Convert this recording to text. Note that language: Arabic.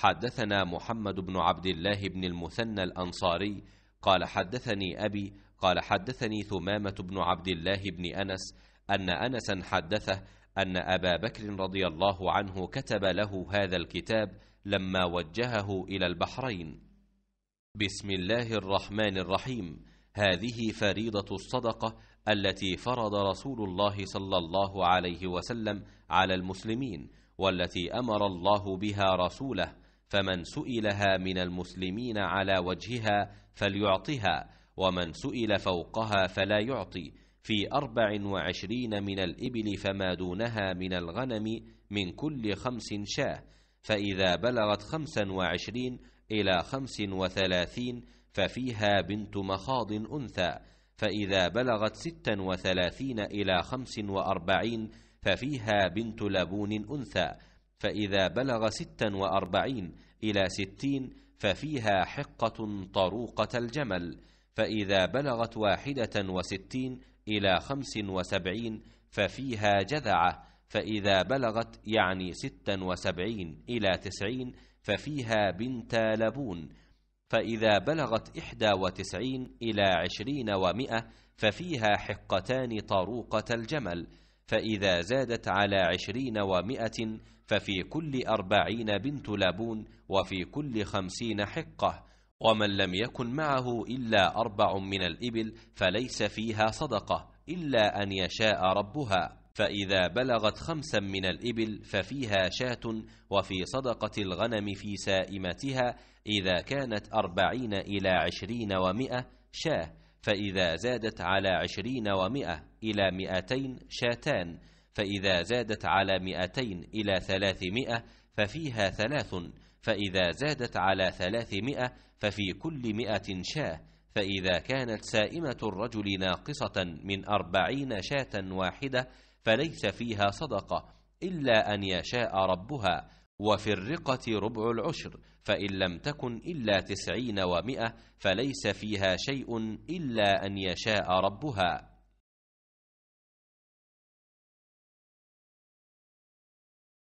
حدثنا محمد بن عبد الله بن المثنى الانصاري قال حدثني ابي قال حدثني ثمامه بن عبد الله بن انس ان انسا حدثه ان ابا بكر رضي الله عنه كتب له هذا الكتاب لما وجهه الى البحرين بسم الله الرحمن الرحيم هذه فريضه الصدقه التي فرض رسول الله صلى الله عليه وسلم على المسلمين والتي امر الله بها رسوله فمن سئلها من المسلمين على وجهها فليعطها ومن سئل فوقها فلا يعطي في أربع وعشرين من الإبل فما دونها من الغنم من كل خمس شاه فإذا بلغت خمسا وعشرين إلى خمس وثلاثين ففيها بنت مخاض أنثى فإذا بلغت ستا وثلاثين إلى خمس وأربعين ففيها بنت لبون أنثى فإذا بلغ ستا وأربعين إلى ستين ففيها حقة طروقة الجمل فإذا بلغت واحدة وستين إلى خمس وسبعين ففيها جذعة فإذا بلغت يعني ستا وسبعين إلى تسعين ففيها بنت لبون فإذا بلغت إحدى وتسعين إلى عشرين ومئة ففيها حقتان طروقة الجمل فإذا زادت على عشرين ومائة ففي كل أربعين بنت لابون وفي كل خمسين حقة ومن لم يكن معه إلا أربع من الإبل فليس فيها صدقة إلا أن يشاء ربها فإذا بلغت خمسا من الإبل ففيها شاة وفي صدقة الغنم في سائمتها إذا كانت أربعين إلى عشرين ومائة شاه فإذا زادت على عشرين ومائة إلى مائتين شاتان فإذا زادت على مائتين إلى ثلاثمائة ففيها ثلاث فإذا زادت على ثلاثمائة ففي كل مائة شاه فإذا كانت سائمة الرجل ناقصة من أربعين شاة واحدة فليس فيها صدقة إلا أن يشاء ربها وفي الرقة ربع العشر فإن لم تكن إلا تسعين ومئة فليس فيها شيء إلا أن يشاء ربها